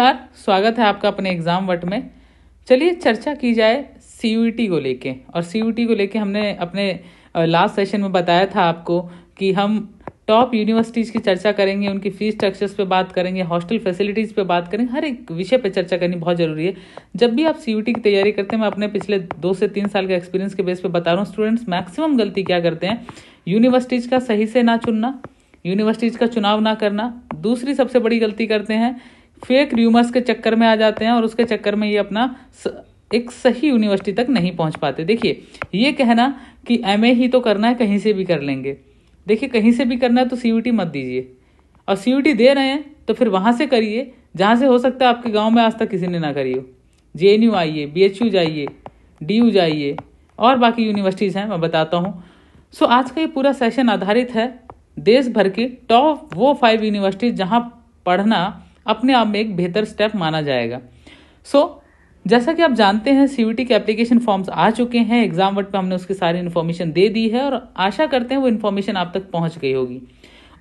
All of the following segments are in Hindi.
नमस्कार स्वागत है आपका अपने एग्जाम वट में चलिए चर्चा की जाए सी e को लेके और सी e को लेके हमने अपने लास्ट सेशन में बताया था आपको कि हम टॉप यूनिवर्सिटीज़ की चर्चा करेंगे उनकी फ़ीस स्ट्रक्चर्स पे बात करेंगे हॉस्टल फैसिलिटीज़ पे बात करेंगे हर एक विषय पे चर्चा करनी बहुत ज़रूरी है जब भी आप सी e की तैयारी करते हैं मैं अपने पिछले दो से तीन साल के एक्सपीरियंस के बेस पे बता रहा हूँ स्टूडेंट्स मैक्सिमम गलती क्या करते हैं यूनिवर्सिटीज़ का सही से ना चुनना यूनिवर्सिटीज़ का चुनाव ना करना दूसरी सबसे बड़ी गलती करते हैं फेक र्यूमर्स के चक्कर में आ जाते हैं और उसके चक्कर में ये अपना एक सही यूनिवर्सिटी तक नहीं पहुंच पाते देखिए ये कहना कि एम ही तो करना है कहीं से भी कर लेंगे देखिए कहीं से भी करना है तो सी मत दीजिए और सी दे रहे हैं तो फिर वहाँ से करिए जहाँ से हो सकता है आपके गाँव में आज तक किसी ने ना करी हो जे एन यू आइए बी एच यू जाइए डी यू जाइए और बाकी यूनिवर्सिटीज़ हैं मैं बताता हूँ सो आज का ये पूरा सेशन आधारित है देश भर की टॉप वो फाइव यूनिवर्सिटीज़ जहाँ पढ़ना अपने आप में एक बेहतर स्टेप माना जाएगा सो so, जैसा कि आप जानते हैं सीयूटी के एप्लीकेशन फॉर्म्स आ चुके हैं एग्जाम वर्ड पर हमने उसकी सारी इन्फॉर्मेशन दे दी है और आशा करते हैं वो इन्फॉर्मेशन आप तक पहुंच गई होगी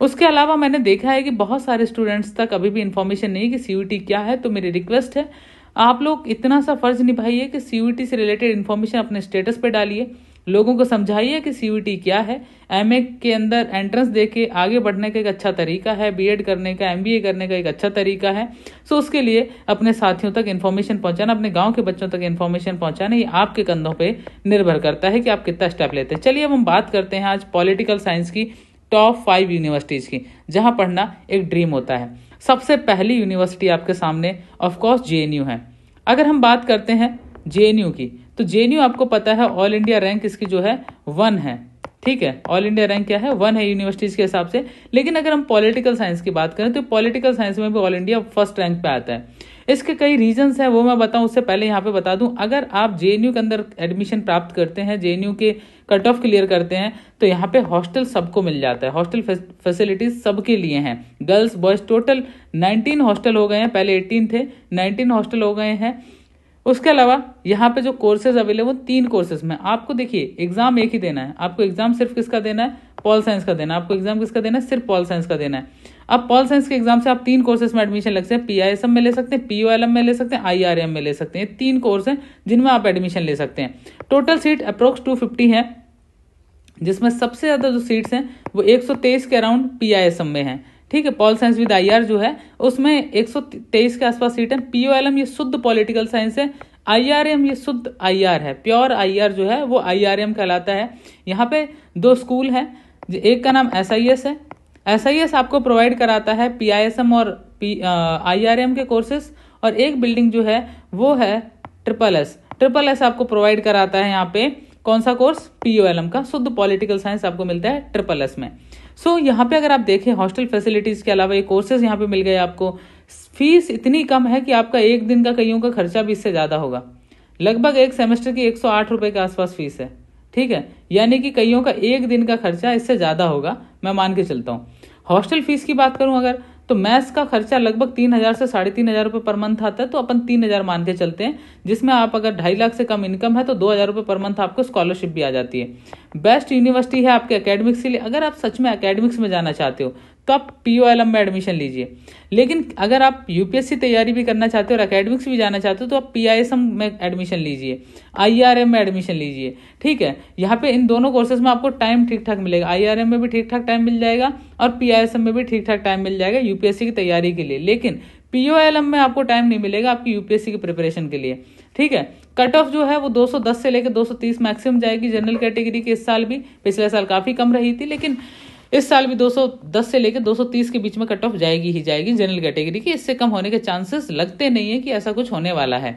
उसके अलावा मैंने देखा है कि बहुत सारे स्टूडेंट्स तक अभी भी इन्फॉर्मेशन नहीं कि सीयूटी क्या है तो मेरी रिक्वेस्ट है आप लोग इतना सा फर्ज निभाइए कि सीयूटी से रिलेटेड इन्फॉर्मेशन अपने स्टेटस पर डालिए लोगों को समझाइए कि सी क्या है एम के अंदर एंट्रेंस दे के आगे बढ़ने का एक अच्छा तरीका है बी करने का एम करने का एक अच्छा तरीका है सो उसके लिए अपने साथियों तक इन्फॉर्मेशन पहुंचाना अपने गांव के बच्चों तक इन्फॉर्मेशन पहुंचाना ये आपके कंधों पे निर्भर करता है कि आप कितना स्टेप लेते हैं चलिए अब हम बात करते हैं आज पॉलिटिकल साइंस की टॉप फाइव यूनिवर्सिटीज़ की जहाँ पढ़ना एक ड्रीम होता है सबसे पहली यूनिवर्सिटी आपके सामने ऑफकोर्स जे है अगर हम बात करते हैं जे की तो जे आपको पता है ऑल इंडिया रैंक इसकी जो है वन है ठीक है ऑल इंडिया रैंक क्या है वन है यूनिवर्सिटीज के हिसाब से लेकिन अगर हम पॉलिटिकल साइंस की बात करें तो पॉलिटिकल साइंस में भी ऑल इंडिया फर्स्ट रैंक पे आता है इसके कई रीजंस हैं वो मैं बताऊं उससे पहले यहाँ पे बता दूं अगर आप जे के अंदर एडमिशन प्राप्त करते हैं जे के कट ऑफ क्लियर करते हैं तो यहाँ पे हॉस्टल सबको मिल जाता है हॉस्टल फैसिलिटीज सबके लिए हैं girls boys total nineteen hostel हो गए हैं पहले एटीन थे नाइनटीन हॉस्टल हो गए हैं उसके अलावा यहाँ पे जो कोर्सेज अवेलेबल तीन कोर्सेज में आपको देखिए एग्जाम एक ही देना है आपको एग्जाम सिर्फ किसका देना है पॉल साइंस का देना है आपको एग्जाम किसका देना है सिर्फ पॉल साइंस का देना है अब पॉल साइंस के एग्जाम से आप तीन कोर्सेज में एडमिशन लग सकते हैं पीआईएसएम में ले सकते हैं पीओएलएम में ले सकते हैं आईआरएम में ले सकते हैं तीन कोर्स हैं जिनमें आप एडमिशन ले सकते हैं total seat approx two fifty है जिसमें सबसे ज़्यादा जो सीट्स हैं वो तेईस के अराउंड पीआईएसएम में हैं ठीक है पॉल साइंस विद आईआर जो है उसमें 123 के आसपास सीट है पीओएलएम ये शुद्ध पॉलिटिकल साइंस है आईआरएम ये शुद्ध आईआर है प्योर आईआर जो है वो आईआरएम कहलाता है यहाँ पे दो स्कूल है एक का नाम एसआईएस है एसआईएस आपको प्रोवाइड कराता है पीआईएसएम और पी एम के कोर्सेस और एक बिल्डिंग जो है वो है ट्रिपल एस ट्रिपल एस आपको प्रोवाइड कराता है यहाँ पे कौन सा कोर्स एम का शुद्ध पॉलिटिकल साइंस आपको मिलता है ट्रिपल एस में सो so, यहाँ पे अगर आप देखें हॉस्टल फैसिलिटीज़ के अलावा ये कोर्सेज यहाँ पे मिल गए आपको फीस इतनी कम है कि आपका एक दिन का कईयों का खर्चा भी इससे ज़्यादा होगा लगभग एक सेमेस्टर की एक सौ आठ के आसपास फीस है ठीक है यानी कि कईयों का एक दिन का खर्चा इससे ज़्यादा होगा मैं मान के चलता हूँ हॉस्टल फीस की बात करूं अगर तो मैथ्स का खर्चा लगभग तीन हज़ार से साढ़े तीन हज़ार रुपये पर मंथ आता है तो अपन तीन हज़ार मान के चलते हैं जिसमें आप अगर ढाई लाख से कम इनकम है तो दो हज़ार रुपये पर मंथ आपको स्कॉलरशिप भी आ जाती है बेस्ट यूनिवर्सिटी है आपके अकेडमिक्स के लिए अगर आप सच में अकेडमिक्स में जाना चाहते हो तो आप पी में एडमिशन लीजिए लेकिन अगर आप यूपीएससी तैयारी भी करना चाहते हो और अकेडमिक्स भी जाना चाहते हो तो आप पी में एडमिशन लीजिए आई e में एडमिशन लीजिए ठीक है यहाँ पे इन दोनों कोर्सेज में आपको टाइम ठीक ठाक मिलेगा आई e में भी ठीक ठाक टाइम मिल जाएगा और पी में भी ठीक ठाक टाइम मिल जाएगा यूपीएससी की तैयारी के लिए लेकिन पी में आपको टाइम नहीं मिलेगा आपकी यूपीएससी की प्रिपरेशन के लिए ठीक है कट ऑफ जो है वो 210 से लेकर 230 मैक्सिमम जाएगी जनरल कैटेगरी के इस साल भी पिछले साल काफ़ी कम रही थी लेकिन इस साल भी 210 से लेकर 230 के बीच में कट ऑफ जाएगी ही जाएगी जनरल कैटेगरी की इससे कम होने के चांसेस लगते नहीं है कि ऐसा कुछ होने वाला है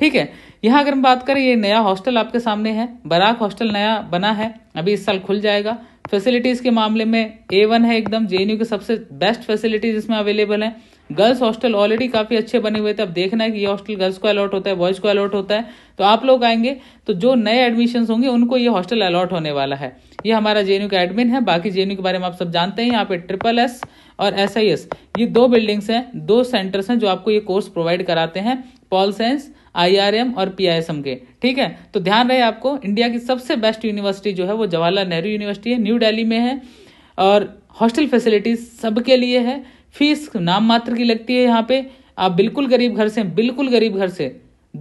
ठीक है यहाँ अगर हम बात करें ये नया हॉस्टल आपके सामने है बराक हॉस्टल नया बना है अभी इस साल खुल जाएगा फैसिलिटीज़ के मामले में ए वन है एकदम जे के सबसे बेस्ट फैसिलिटीज इसमें अवेलेबल है गर्ल्स हॉस्टल ऑलरेडी काफ़ी अच्छे बने हुए थे अब देखना है कि ये हॉस्टल गर्ल्स को अलॉट होता है बॉयज़ को अलॉट होता है तो आप लोग आएंगे तो जो नए एडमिशन होंगे उनको ये हॉस्टल अलॉट होने वाला है ये हमारा जे का एडमिन है बाकी जे के बारे में आप सब जानते हैं यहाँ पे ट्रिपल एस और एस आई एस ये दो बिल्डिंग्स हैं दो सेंटर्स हैं जो आपको ये कोर्स प्रोवाइड कराते हैं पॉल साइंस आईआरएम और पीआईएसएम के ठीक है तो ध्यान रहे आपको इंडिया की सबसे बेस्ट यूनिवर्सिटी जो है वो जवाहरलाल नेहरू यूनिवर्सिटी है न्यू दिल्ली में है और हॉस्टल फैसिलिटीज सबके लिए है फीस नाम मात्र की लगती है यहाँ पे आप बिल्कुल गरीब घर से बिल्कुल गरीब घर से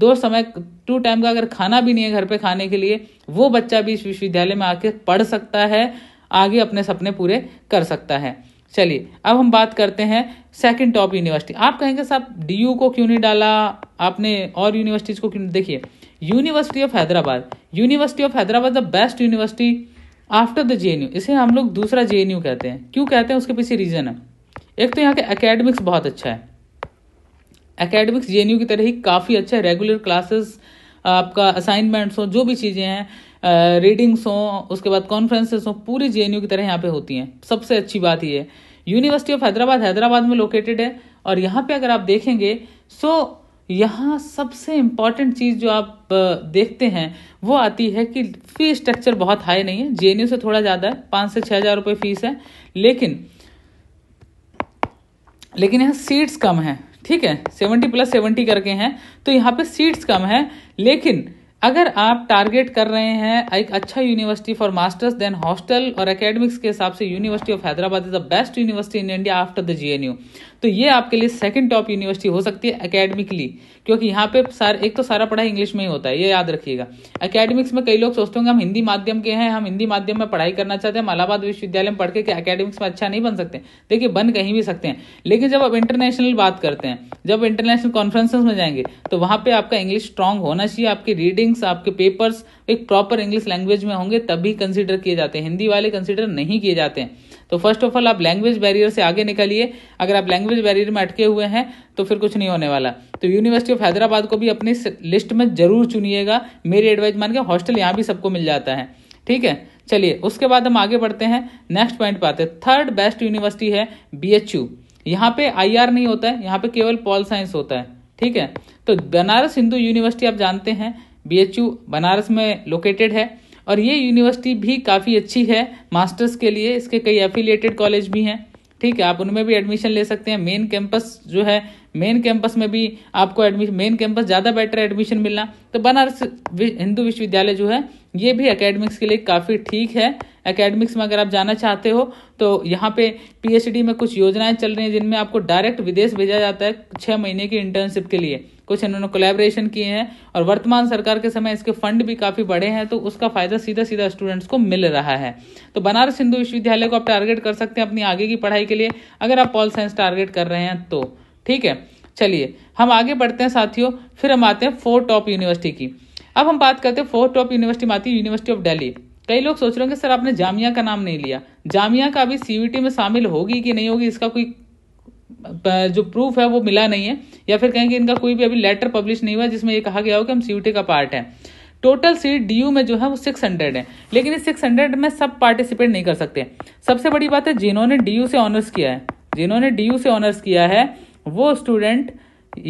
दो समय टू टाइम का अगर खाना भी नहीं है घर पे खाने के लिए वो बच्चा भी इस विश्वविद्यालय में आके पढ़ सकता है आगे अपने सपने पूरे कर सकता है चलिए अब हम बात करते हैं सेकंड टॉप यूनिवर्सिटी आप कहेंगे साहब डी को क्यों नहीं डाला आपने और यूनिवर्सिटीज़ को क्यों देखिए university of Hyderabad university of Hyderabad the best university after the J इसे हम लोग दूसरा जे कहते हैं क्यों कहते हैं उसके पीछे रीज़न है एक तो यहाँ के एकेडमिक्स बहुत अच्छा है एकेडमिक्स जे की तरह ही काफ़ी अच्छा है रेगुलर क्लासेस आपका असाइनमेंट्स हो जो भी चीज़ें हैं रीडिंग्स हों उसके बाद कॉन्फ्रेंसेस हों पूरी जे की तरह यहाँ पे होती हैं सबसे अच्छी बात ये है यूनिवर्सिटी ऑफ हैदराबाद हैदराबाद में लोकेटेड है और यहाँ पे अगर आप देखेंगे सो यहाँ सबसे इम्पॉर्टेंट चीज़ जो आप देखते हैं वो आती है कि फीस स्ट्रक्चर बहुत हाई नहीं है जे से थोड़ा ज़्यादा है पाँच से छः हज़ार रुपये फ़ीस है लेकिन लेकिन यहाँ सीट्स कम हैं ठीक है सेवेंटी प्लस सेवेंटी करके हैं तो यहाँ पे सीट्स कम हैं लेकिन अगर आप टारगेट कर रहे हैं एक अच्छा university for masters then hostel और एकेडमिक्स के हिसाब से university of Hyderabad is the best university in India after the JNU तो ये आपके लिए सेकंड टॉप यूनिवर्सिटी हो सकती है अकेडमिकली क्योंकि यहाँ पे सार एक तो सारा पढ़ाई इंग्लिश में ही होता है ये याद रखिएगा अकेडमिक्स में कई लोग सोचते होंगे हम हिंदी माध्यम के हैं हम हिंदी माध्यम में पढ़ाई करना चाहते हैं हम विश्वविद्यालय में पढ़ के अकेडमिक्स में अच्छा नहीं बन सकते देखिए बन कहीं भी सकते हैं लेकिन जब आप इंटरनेशनल बात करते हैं जब इंटरनेशनल कॉन्फ्रेंसेस में जाएंगे तो वहां पे आपका इंग्लिश स्ट्रांग होना चाहिए आपकी रीडिंग्स आपके पेपर्स एक प्रॉपर इंग्लिश लैंग्वेज में होंगे तभी कंसिडर किए जाते हैं हिंदी वाले कंसिडर नहीं किए जाते हैं तो फर्स्ट ऑफ ऑल आप लैंग्वेज बैरियर से आगे निकलिए अगर आप लैंग्वेज बैरियर में अटके हुए हैं तो फिर कुछ नहीं होने वाला तो यूनिवर्सिटी ऑफ हैदराबाद को भी अपनी लिस्ट में जरूर चुनिएगा मेरी एडवाइज मान के हॉस्टल यहाँ भी सबको मिल जाता है ठीक है चलिए उसके बाद हम आगे बढ़ते हैं नेक्स्ट पॉइंट पे आते हैं थर्ड बेस्ट यूनिवर्सिटी है बी एच यू यहाँ पे आई आर नहीं होता है यहाँ पे केवल पॉल साइंस होता है ठीक है तो बनारस हिंदू यूनिवर्सिटी आप जानते हैं बी एच यू बनारस में लोकेटेड है और ये यूनिवर्सिटी भी काफ़ी अच्छी है मास्टर्स के लिए इसके कई एफिलिएटेड कॉलेज भी हैं ठीक है आप उनमें भी एडमिशन ले सकते हैं मेन कैंपस जो है मेन कैंपस में भी आपको एडमिशन मेन कैंपस ज़्यादा बेटर एडमिशन मिलना तो बनारस हिंदू विश्वविद्यालय जो है ये भी अकेडमिक्स के लिए काफ़ी ठीक है अकेडमिक्स में अगर आप जाना चाहते हो तो यहाँ पे पीएचडी में कुछ योजनाएं चल रही हैं जिनमें आपको डायरेक्ट विदेश भेजा जाता है छः महीने की इंटर्नशिप के लिए कुछ इन्होंने कोलेबरेशन किए हैं और वर्तमान सरकार के समय इसके फंड भी काफ़ी बड़े हैं तो उसका फ़ायदा सीधा सीधा स्टूडेंट्स को मिल रहा है तो बनारस हिंदू विश्वविद्यालय को आप टारगेट कर सकते हैं अपनी आगे की पढ़ाई के लिए अगर आप पॉल साइंस टारगेट कर रहे हैं तो ठीक है चलिए हम आगे बढ़ते हैं साथियों फिर हम आते हैं फोर टॉप यूनिवर्सिटी की अब हम बात करते हैं फोर टॉप यूनिवर्सिटी में आती है यूनिवर्सिटी ऑफ डेली कई लोग सोच रहे होंगे सर आपने जामिया का नाम नहीं लिया जामिया का अभी सीवीटी में शामिल होगी कि नहीं होगी इसका कोई जो प्रूफ है वो मिला नहीं है या फिर कहेंगे इनका कोई भी अभी लेटर पब्लिश नहीं हुआ जिसमें ये कहा गया हो कि हम सीवीटी का पार्ट है टोटल सीट डी में जो है वो सिक्स हंड्रेड है लेकिन इस सिक्स हंड्रेड में सब पार्टिसिपेट नहीं कर सकते सबसे बड़ी बात है जिन्होंने डी से ऑनर्स किया है जिन्होंने डी से ऑनर्स किया है वो स्टूडेंट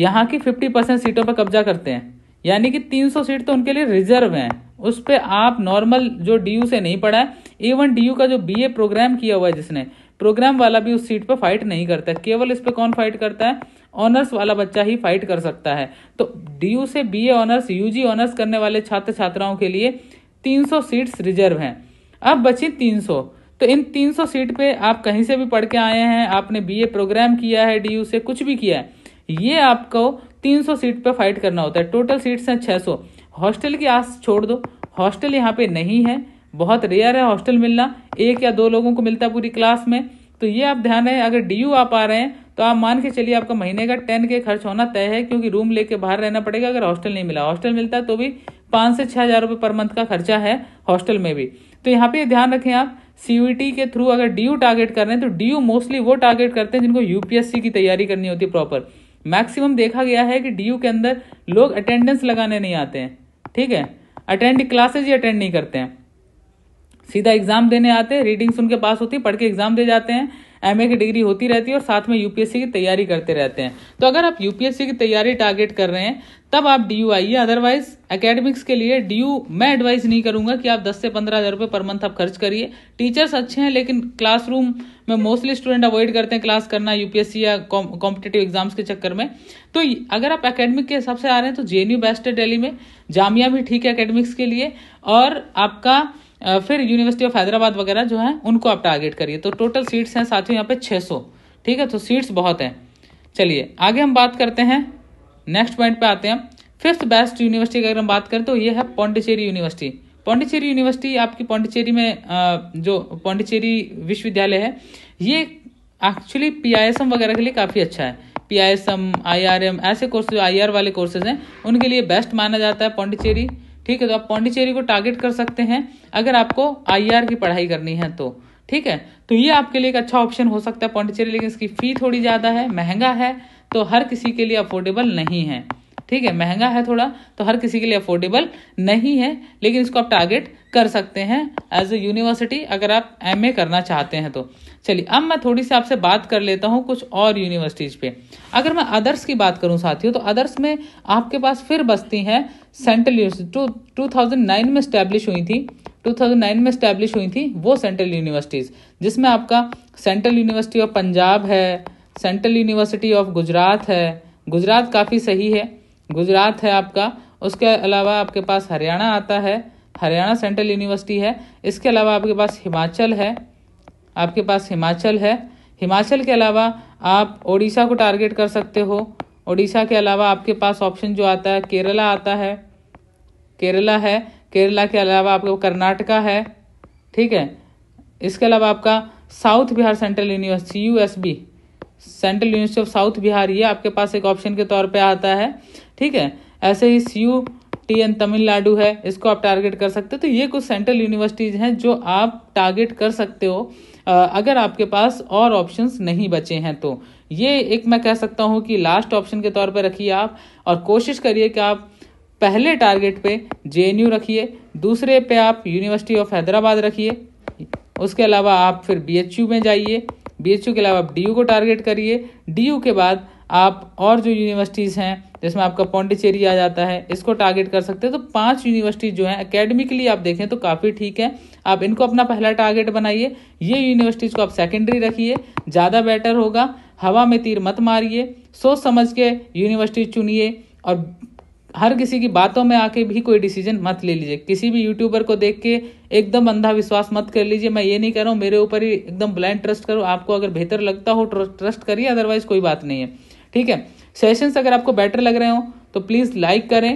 यहाँ की फिफ्टी परसेंट सीटों पर कब्जा करते हैं यानी कि तीन सौ सीट तो उनके लिए रिजर्व हैं उस पर आप नॉर्मल जो डी से नहीं पढ़ा है इवन डी का जो बी प्रोग्राम किया हुआ है जिसने प्रोग्राम वाला भी उस सीट पर फाइट नहीं करता है केवल इस पर कौन फाइट करता है ऑनर्स वाला बच्चा ही फाइट कर सकता है तो डी से B A honours U honours करने वाले छात्र छात्राओं के लिए 300 सीट्स रिजर्व हैं अब बची 300 तो इन 300 सीट पे आप कहीं से भी पढ़ के आए हैं आपने बीए प्रोग्राम किया है डीयू से कुछ भी किया है ये आपको 300 सीट पे फाइट करना होता है टोटल सीट्स हैं 600 हॉस्टल की आस छोड़ दो हॉस्टल यहाँ पे नहीं है बहुत रेयर है हॉस्टल मिलना एक या दो लोगों को मिलता है पूरी क्लास में तो ये आप ध्यान रहे अगर डी आप आ रहे हैं तो आप मान के चलिए आपका महीने का टेन के खर्च होना तय है क्योंकि रूम लेके बाहर रहना पड़ेगा अगर हॉस्टल नहीं मिला हॉस्टल मिलता है तो भी पाँच से छः हज़ार रुपये पर मंथ का खर्चा है हॉस्टल में भी तो यहाँ पे ध्यान रखें आप सीयूटी के थ्रू अगर डी टारगेट कर रहे हैं तो डी मोस्टली वो टारगेट करते हैं जिनको यूपीएससी की तैयारी करनी होती है प्रॉपर मैक्सिमम देखा गया है कि डी के अंदर लोग अटेंडेंस लगाने नहीं आते हैं ठीक है अटेंड क्लासेज ही अटेंड नहीं करते हैं सीधा एग्जाम देने आते हैं रीडिंग्स उनके पास होती है पढ़ के एग्जाम दे जाते हैं एम की डिग्री होती रहती है और साथ में यूपीएससी की तैयारी करते रहते हैं तो अगर आप यूपीएससी की तैयारी टारगेट कर रहे हैं तब आप डी यू आइए अदरवाइज एकेडमिक्स के लिए डी यू मैं एडवाइस नहीं करूंगा कि आप 10 से पंद्रह हज़ार रुपये पर मंथ आप खर्च करिए टीचर्स अच्छे हैं लेकिन क्लासरूम में मोस्टली स्टूडेंट अवॉइड करते हैं क्लास करना यूपीएससी या कॉम्पिटेटिव एग्जाम्स के चक्कर में तो अगर आप एकेडमिक के हिसाब से आ रहे हैं तो जे बेस्ट है डेली में जामिया भी ठीक है एकेडमिक्स के लिए और आपका फिर यूनिवर्सिटी ऑफ हैदराबाद वगैरह जो है उनको आप टारगेट करिए तो टोटल सीट्स हैं साथियों यहाँ पे 600 ठीक है तो सीट्स बहुत हैं चलिए आगे हम बात करते हैं नेक्स्ट पॉइंट पे आते हैं फिफ्थ बेस्ट यूनिवर्सिटी की अगर हम बात करें तो ये है पौंडीचेरी यूनिवर्सिटी पौंडीचेरी यूनिवर्सिटी आपकी पौंडीचेरी में जो पौंडीचेरी विश्वविद्यालय है ये एक्चुअली पी वगैरह के लिए काफ़ी अच्छा है P I S M I R M ऐसे कोर्सेज आई आर वाले कोर्सेज हैं उनके लिए बेस्ट माना जाता है पौंडीचेरी ठीक है तो आप पौंडीचेरी को टारगेट कर सकते हैं अगर आपको आईआर की पढ़ाई करनी है तो ठीक है तो ये आपके लिए एक अच्छा ऑप्शन हो सकता है पौंडीचेरी लेकिन इसकी फ़ी थोड़ी ज़्यादा है महंगा है तो हर किसी के लिए अफोर्डेबल नहीं है ठीक है महंगा है थोड़ा तो हर किसी के लिए अफोर्डेबल नहीं है लेकिन इसको आप टारगेट कर सकते हैं एज ए यूनिवर्सिटी अगर आप एम करना चाहते हैं तो चलिए अब मैं थोड़ी सी आपसे बात कर लेता हूँ कुछ और यूनिवर्सिटीज़ पे अगर मैं अदर्स की बात करूँ साथियों तो अदर्स में आपके पास फिर बस्ती हैं सेंट्रल यूनिवर्सिटी टू में स्टैब्लिश हुई थी 2009 में स्टैब्लिश हुई थी वो सेंट्रल यूनिवर्सिटीज़ जिसमें आपका सेंट्रल यूनिवर्सिटी ऑफ पंजाब है सेंट्रल यूनिवर्सिटी ऑफ गुजरात है गुजरात काफ़ी सही है गुजरात है आपका उसके अलावा आपके पास हरियाणा आता है हरियाणा सेंट्रल यूनिवर्सिटी है इसके अलावा आपके पास हिमाचल है आपके पास हिमाचल है हिमाचल के अलावा आप ओडिशा को टारगेट कर सकते हो ओडिशा के अलावा आपके पास ऑप्शन जो आता है केरला आता है केरला है केरला के अलावा आपके कर्नाटका है ठीक है इसके अलावा आपका south Bihar central university U central university of south Bihar ये आपके पास एक ऑप्शन के तौर पे आता है ठीक है ऐसे ही C U T N Tamil Nadu है इसको आप टारगेट कर सकते हो तो ये कुछ सेंट्रल यूनिवर्सिटीज़ हैं जो आप टारगेट कर सकते हो अगर आपके पास और ऑप्शंस नहीं बचे हैं तो ये एक मैं कह सकता हूँ कि लास्ट ऑप्शन के तौर पर रखिए आप और कोशिश करिए कि आप पहले टारगेट पे जे रखिए दूसरे पे आप यूनिवर्सिटी ऑफ हैदराबाद रखिए उसके अलावा आप फिर बी में जाइए बी के अलावा आप डी को टारगेट करिए डी के बाद आप और जो यूनिवर्सिटीज़ हैं जिसमें आपका पौंडीचेरी आ जाता है इसको टारगेट कर सकते हैं तो पांच यूनिवर्सिटी जो हैं एकेडमिकली आप देखें तो काफ़ी ठीक है आप इनको अपना पहला टारगेट बनाइए ये यूनिवर्सिटीज़ को आप सेकेंडरी रखिए ज़्यादा बेटर होगा हवा में तीर मत मारिए सोच समझ के यूनिवर्सिटी चुनिए और हर किसी की बातों में आके भी कोई डिसीजन मत ले लीजिए किसी भी यूट्यूबर को देख के एकदम अंधा विश्वास मत कर लीजिए मैं ये नहीं कह रहा हूँ मेरे ऊपर ही एकदम ब्लाइंड ट्रस्ट करो आपको अगर बेहतर लगता हो ट्रस्ट करिए अदरवाइज कोई बात नहीं है ठीक है सेशंस अगर आपको बेटर लग रहे हो तो प्लीज़ लाइक करें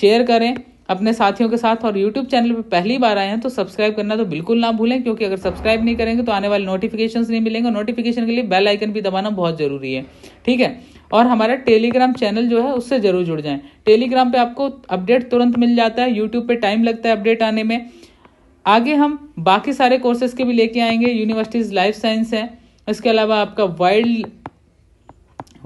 शेयर करें अपने साथियों के साथ और यूट्यूब चैनल पर पहली बार आए हैं तो सब्सक्राइब करना तो बिल्कुल ना भूलें क्योंकि अगर सब्सक्राइब नहीं करेंगे तो आने वाले नोटिफिकेशन नहीं मिलेंगे नोटिफिकेशन के लिए बेल आइकन भी दबाना बहुत ज़रूरी है ठीक है और हमारा टेलीग्राम चैनल जो है उससे ज़रूर जुड़ जाएं टेलीग्राम पे आपको अपडेट तुरंत मिल जाता है यूट्यूब पे टाइम लगता है अपडेट आने में आगे हम बाकी सारे कोर्सेज के भी लेके आएंगे यूनिवर्सिटीज़ लाइफ साइंस है इसके अलावा आपका वाइल्ड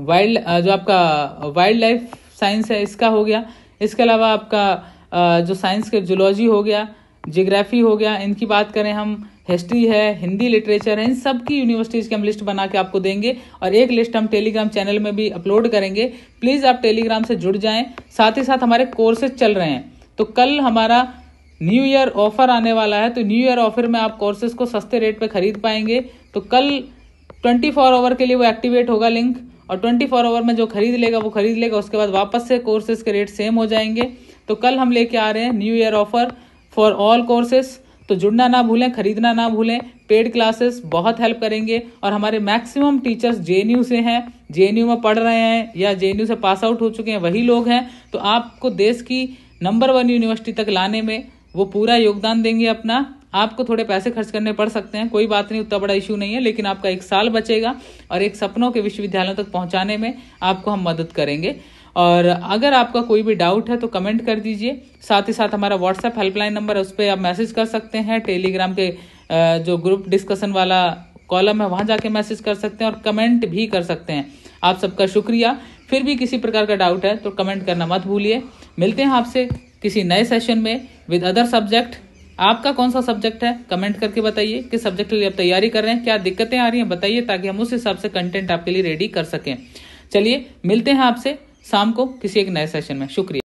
वाइल्ड जो आपका वाइल्ड लाइफ साइंस है इसका हो गया इसके अलावा आपका जो साइंस के जोलॉजी हो गया जियोग्राफी हो गया इनकी बात करें हम हिस्ट्री है हिंदी लिटरेचर है इन सब की यूनिवर्सिटीज़ की हम लिस्ट बना के आपको देंगे और एक लिस्ट हम टेलीग्राम चैनल में भी अपलोड करेंगे प्लीज़ आप टेलीग्राम से जुड़ जाएं साथ ही साथ हमारे कोर्सेज चल रहे हैं तो कल हमारा न्यू ईयर ऑफर आने वाला है तो न्यू ईयर ऑफर में आप कोर्सेज को सस्ते रेट पर खरीद पाएंगे तो कल ट्वेंटी फोर आवर के लिए वो एक्टिवेट होगा लिंक और ट्वेंटी फोर आवर में जो खरीद लेगा वो खरीद लेगा उसके बाद वापस से कोर्सेज के रेट सेम हो जाएंगे तो कल हम लेके आ रहे हैं new year offer for all courses तो जुड़ना ना भूलें खरीदना ना भूलें पेड क्लासेस बहुत हेल्प करेंगे और हमारे मैक्सिमम टीचर्स जे से हैं जे में पढ़ रहे हैं या जे से पास आउट हो चुके हैं वही लोग हैं तो आपको देश की नंबर वन यूनिवर्सिटी तक लाने में वो पूरा योगदान देंगे अपना आपको थोड़े पैसे खर्च करने पड़ सकते हैं कोई बात नहीं उतना बड़ा इशू नहीं है लेकिन आपका एक साल बचेगा और एक सपनों के विश्वविद्यालयों तक पहुंचाने में आपको हम मदद करेंगे और अगर आपका कोई भी डाउट है तो कमेंट कर दीजिए साथ ही साथ हमारा व्हाट्सएप हेल्पलाइन नंबर है उस पर आप मैसेज कर सकते हैं टेलीग्राम के जो ग्रुप डिस्कशन वाला कॉलम है वहाँ जाके मैसेज कर सकते हैं और कमेंट भी कर सकते हैं आप सबका शुक्रिया फिर भी किसी प्रकार का डाउट है तो कमेंट करना मत भूलिए मिलते हैं आपसे किसी नए सेशन में विद अदर सब्जेक्ट आपका कौन सा सब्जेक्ट है कमेंट करके बताइए किस सब्जेक्ट के लिए आप तैयारी कर रहे हैं क्या दिक्कतें आ रही हैं बताइए ताकि हम उस हिसाब से कंटेंट आपके लिए रेडी कर सकें चलिए मिलते हैं आपसे शाम को किसी एक नए सेशन में शुक्रिया